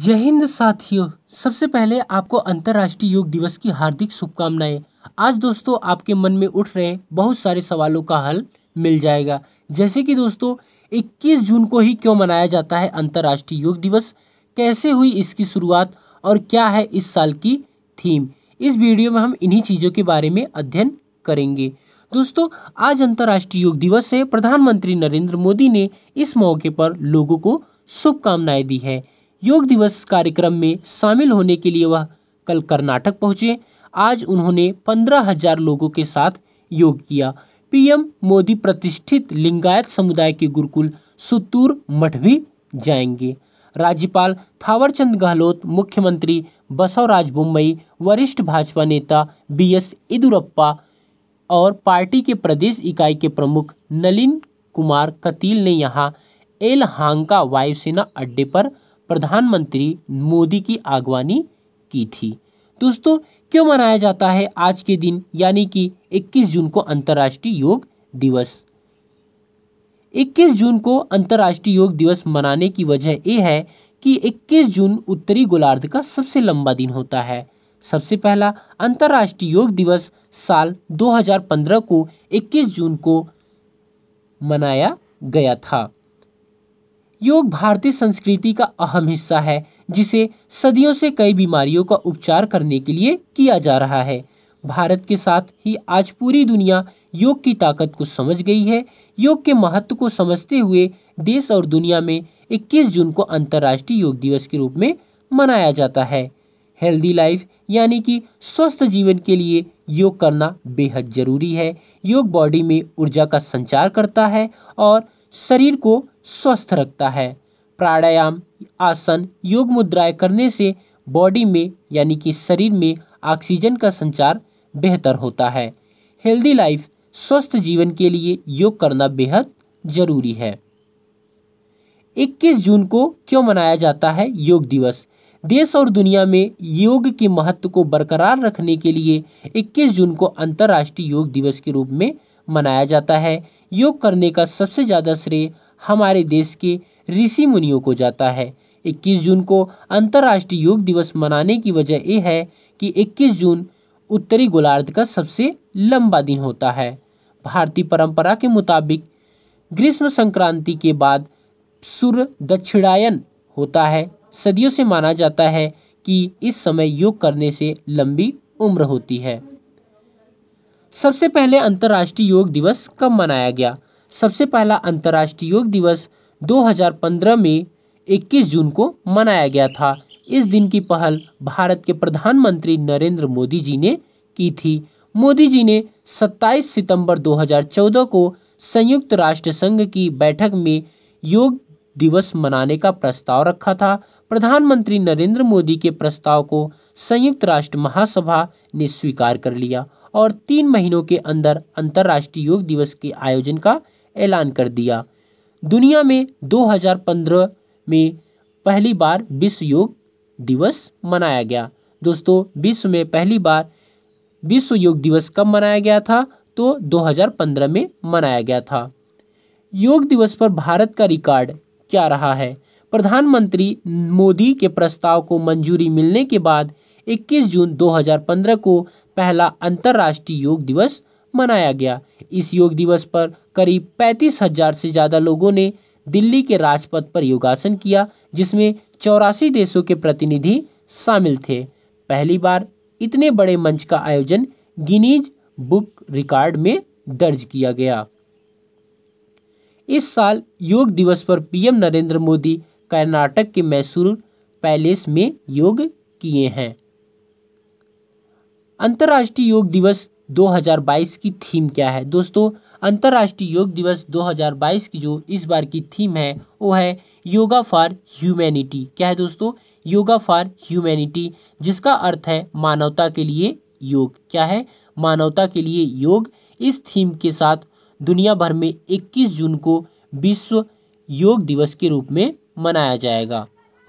जय हिंद साथियों सबसे पहले आपको अंतर्राष्ट्रीय योग दिवस की हार्दिक शुभकामनाएं आज दोस्तों आपके मन में उठ रहे बहुत सारे सवालों का हल मिल जाएगा जैसे कि दोस्तों 21 जून को ही क्यों मनाया जाता है अंतर्राष्ट्रीय योग दिवस कैसे हुई इसकी शुरुआत और क्या है इस साल की थीम इस वीडियो में हम इन्हीं चीज़ों के बारे में अध्ययन करेंगे दोस्तों आज अंतर्राष्ट्रीय योग दिवस है प्रधानमंत्री नरेंद्र मोदी ने इस मौके पर लोगों को शुभकामनाएं दी है योग दिवस कार्यक्रम में शामिल होने के लिए वह कल कर्नाटक पहुंचे आज उन्होंने पंद्रह हजार लोगों के साथ योग किया पीएम मोदी प्रतिष्ठित लिंगायत समुदाय के गुरुकुल सुतूर मठ भी जाएंगे राज्यपाल थावरचंद गहलोत मुख्यमंत्री बसवराज बुम्बई वरिष्ठ भाजपा नेता बी एस येदुरप्पा और पार्टी के प्रदेश इकाई के प्रमुख नलिन कुमार कतील ने यहाँ एलहांका वायुसेना अड्डे पर प्रधानमंत्री मोदी की आगवानी की थी दोस्तों क्यों मनाया जाता है आज के दिन यानी कि 21 जून को अंतर्राष्ट्रीय योग दिवस 21 जून को अंतर्राष्ट्रीय योग दिवस मनाने की वजह यह है कि 21 जून उत्तरी गोलार्ध का सबसे लंबा दिन होता है सबसे पहला अंतर्राष्ट्रीय योग दिवस साल 2015 को 21 जून को मनाया गया था योग भारतीय संस्कृति का अहम हिस्सा है जिसे सदियों से कई बीमारियों का उपचार करने के लिए किया जा रहा है भारत के साथ ही आज पूरी दुनिया योग की ताकत को समझ गई है योग के महत्व को समझते हुए देश और दुनिया में 21 जून को अंतर्राष्ट्रीय योग दिवस के रूप में मनाया जाता है हेल्दी लाइफ यानी कि स्वस्थ जीवन के लिए योग करना बेहद ज़रूरी है योग बॉडी में ऊर्जा का संचार करता है और शरीर को स्वस्थ रखता है प्राणायाम आसन योग मुद्राएं करने से बॉडी में यानी कि शरीर में ऑक्सीजन का संचार बेहतर होता है हेल्दी लाइफ स्वस्थ जीवन के लिए योग करना बेहद जरूरी है 21 जून को क्यों मनाया जाता है योग दिवस देश और दुनिया में योग के महत्व को बरकरार रखने के लिए 21 जून को अंतर्राष्ट्रीय योग दिवस के रूप में मनाया जाता है योग करने का सबसे ज़्यादा श्रेय हमारे देश के ऋषि मुनियों को जाता है 21 जून को अंतर्राष्ट्रीय योग दिवस मनाने की वजह यह है कि 21 जून उत्तरी गोलार्ध का सबसे लंबा दिन होता है भारतीय परंपरा के मुताबिक ग्रीष्म संक्रांति के बाद सूर्य दक्षिणायन होता है सदियों से माना जाता है कि इस समय योग करने से लंबी उम्र होती है सबसे पहले अंतर्राष्ट्रीय योग दिवस कब मनाया गया सबसे पहला अंतर्राष्ट्रीय योग दिवस 2015 में 21 जून को मनाया गया था इस दिन की पहल भारत के प्रधानमंत्री नरेंद्र मोदी जी ने की थी मोदी जी ने 27 सितंबर 2014 को संयुक्त राष्ट्र संघ की बैठक में योग दिवस मनाने का प्रस्ताव रखा था प्रधानमंत्री नरेंद्र मोदी के प्रस्ताव को संयुक्त राष्ट्र महासभा ने स्वीकार कर लिया और तीन महीनों के अंदर अंतर्राष्ट्रीय योग दिवस के आयोजन का ऐलान कर दिया दुनिया में 2015 में पहली बार विश्व योग दिवस मनाया गया दोस्तों विश्व में पहली बार विश्व योग दिवस कब मनाया गया था तो 2015 में मनाया गया था योग दिवस पर भारत का रिकॉर्ड क्या रहा है प्रधानमंत्री मोदी के प्रस्ताव को मंजूरी मिलने के बाद 21 जून 2015 को पहला अंतर्राष्ट्रीय योग दिवस मनाया गया इस योग दिवस पर करीब पैंतीस हजार से ज़्यादा लोगों ने दिल्ली के राजपथ पर योगासन किया जिसमें चौरासी देशों के प्रतिनिधि शामिल थे पहली बार इतने बड़े मंच का आयोजन गिनीज बुक रिकॉर्ड में दर्ज किया गया इस साल योग दिवस पर पीएम नरेंद्र मोदी कर्नाटक के मैसूर पैलेस में योग किए हैं अंतर्राष्ट्रीय योग दिवस 2022 की थीम क्या है दोस्तों अंतर्राष्ट्रीय योग दिवस 2022 की जो इस बार की थीम है वो है योगा फॉर ह्यूमैनिटी क्या है दोस्तों योगा फॉर ह्यूमैनिटी जिसका अर्थ है मानवता के लिए योग क्या है मानवता के लिए योग इस थीम के साथ दुनिया भर में 21 जून को विश्व योग दिवस के रूप में मनाया जाएगा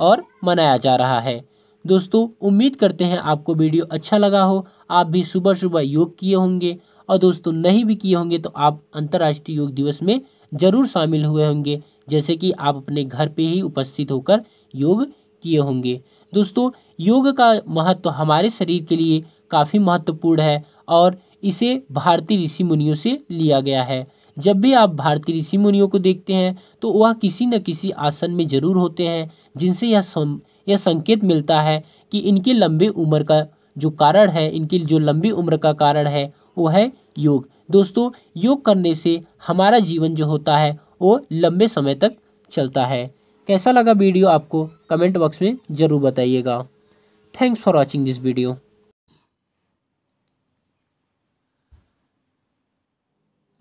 और मनाया जा रहा है दोस्तों उम्मीद करते हैं आपको वीडियो अच्छा लगा हो आप भी सुबह सुबह योग किए होंगे और दोस्तों नहीं भी किए होंगे तो आप अंतर्राष्ट्रीय योग दिवस में ज़रूर शामिल हुए होंगे जैसे कि आप अपने घर पे ही उपस्थित होकर योग किए होंगे दोस्तों योग का महत्व हमारे शरीर के लिए काफ़ी महत्वपूर्ण है और इसे भारतीय ऋषि मुनियों से लिया गया है जब भी आप भारतीय ऋषि मुनियों को देखते हैं तो वह किसी न किसी आसन में जरूर होते हैं जिनसे यह यह संकेत मिलता है कि इनकी लंबी उम्र का जो कारण है इनकी जो लंबी उम्र का कारण है वो है योग दोस्तों योग करने से हमारा जीवन जो होता है वो लंबे समय तक चलता है कैसा लगा वीडियो आपको कमेंट बॉक्स में ज़रूर बताइएगा thanks for watching this video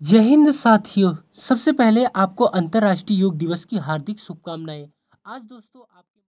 जय हिंद साथियों सबसे पहले आपको अंतर्राष्ट्रीय योग दिवस की हार्दिक शुभकामनाएं आज दोस्तों आप